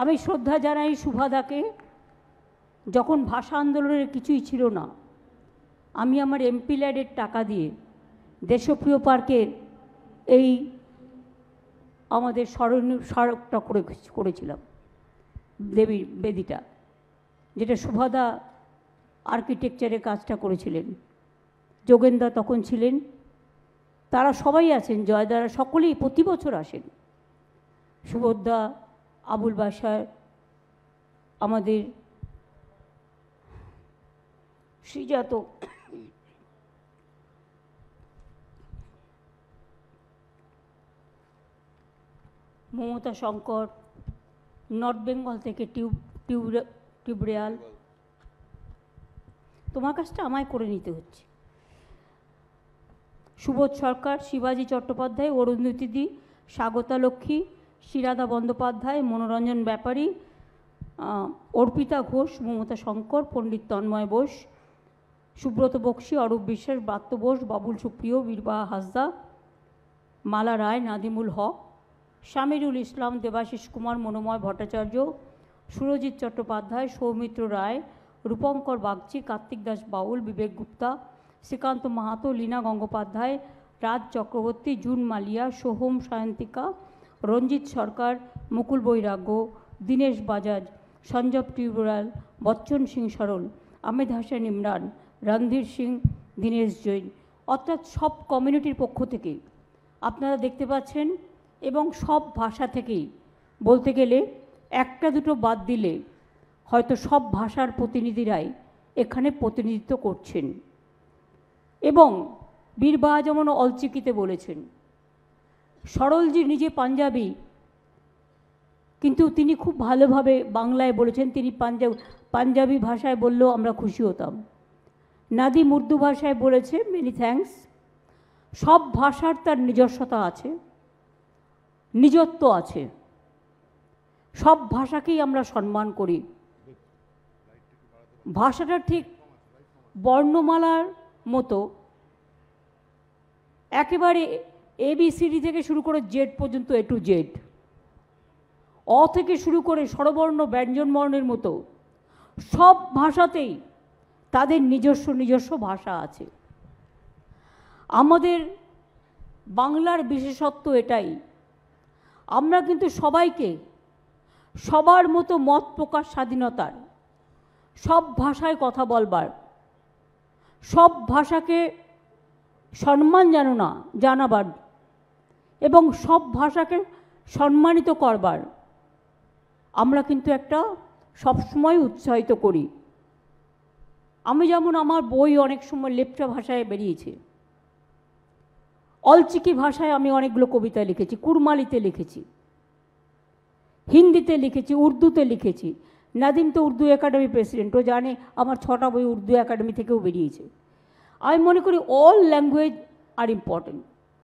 আমি শ্রদ্ধা জানাই সুভাদাকে যখন ভাষা আন্দোলনের কিছুই ছিল না আমি আমার এমপি ল্যাডের টাকা দিয়ে দেশপ্রিয় পার্কের এই আমাদের স্মরণীয় স্মারকটা করে করেছিলাম দেবী বেদিটা যেটা সুভাদা আর্কিটেকচারের কাজটা করেছিলেন যোগেন্দা তখন ছিলেন তারা সবাই আছেন জয়দারা সকলেই প্রতি বছর আসেন সুভদ্রা আবুল বাসার আমাদের শ্রীজাত মমতা শঙ্কর নর্থ বেঙ্গল থেকে টিউব টিউব টিউবরিয়াল তোমার কাজটা আমায় করে নিতে হচ্ছে সুবোধ সরকার শিবাজী চট্টোপাধ্যায় অরুন্ধতিদি স্বাগতা লক্ষ্মী শিরাদা বন্দ্যোপাধ্যায় মনোরঞ্জন ব্যাপারী অর্পিতা ঘোষ মমতা শঙ্কর পণ্ডিত তন্ময় বোস সুব্রত বক্সি অরূপ বিশ্বাস ব্রাত্য বোস বাবুল সুপ্রিয় বীরবাহা হাসদা মালা রায় নাদিমুল হক শামিরুল ইসলাম দেবাশিস কুমার মনোময় ভট্টাচার্য সুরজিৎ চট্টোপাধ্যায় সৌমিত্র রায় রূপঙ্কর বাগচি কার্তিক দাস বাউল বিবেক গুপ্তা শ্রীকান্ত মাহাতো লীনা গঙ্গোপাধ্যায় রাজ চক্রবর্তী জুন মালিয়া সোহম সায়ন্তিকা রঞ্জিত সরকার মুকুল বৈরাগ্য দীনেশ বাজাজ সঞ্জব টিউবরাল বচ্চন সিং সরল আমেদ হাসান ইমরান রণধীর সিং দীনেশ জৈন অর্থাৎ সব কমিউনিটির পক্ষ থেকে আপনারা দেখতে পাচ্ছেন এবং সব ভাষা থেকেই বলতে গেলে একটা দুটো বাদ দিলে হয়তো সব ভাষার প্রতিনিধিরাই এখানে প্রতিনিধিত্ব করছেন এবং বীরবাহা যেমন অলচিকিতে বলেছেন সরলজি নিজে পাঞ্জাবি কিন্তু তিনি খুব ভালোভাবে বাংলায় বলেছেন তিনি পাঞ্জাব পাঞ্জাবি ভাষায় বললেও আমরা খুশি হতাম নাদিম উর্দু ভাষায় বলেছে মেনি থ্যাংকস সব ভাষার তার নিজস্বতা আছে নিজত্ব আছে সব ভাষাকেই আমরা সম্মান করি ভাষাটা ঠিক বর্ণমালার মতো একেবারে এবিসিডি থেকে শুরু করে জেড পর্যন্ত এ টু জেড অ থেকে শুরু করে স্বরবর্ণ ব্যঞ্জনবর্ণের মতো সব ভাষাতেই তাদের নিজস্ব নিজস্ব ভাষা আছে আমাদের বাংলার বিশেষত্ব এটাই আমরা কিন্তু সবাইকে সবার মতো মত প্রকাশ স্বাধীনতার সব ভাষায় কথা বলবার সব ভাষাকে সম্মান জানো না জানাবার এবং সব ভাষাকে সম্মানিত করবার আমরা কিন্তু একটা সবসময় উৎসাহিত করি আমি যেমন আমার বই অনেক সময় লেপচা ভাষায় বেরিয়েছে অলচিকি ভাষায় আমি অনেকগুলো কবিতা লিখেছি কুরমালিতে লিখেছি হিন্দিতে লিখেছি উর্দুতে লিখেছি নাদিম তো উর্দু একাডেমি প্রেসিডেন্ট ও জানে আমার ছটা বই উর্দু একাডেমি থেকেও বেরিয়েছে আমি মনে করি অল ল্যাঙ্গুয়েজ আর ইম্পর্ট্যান্ট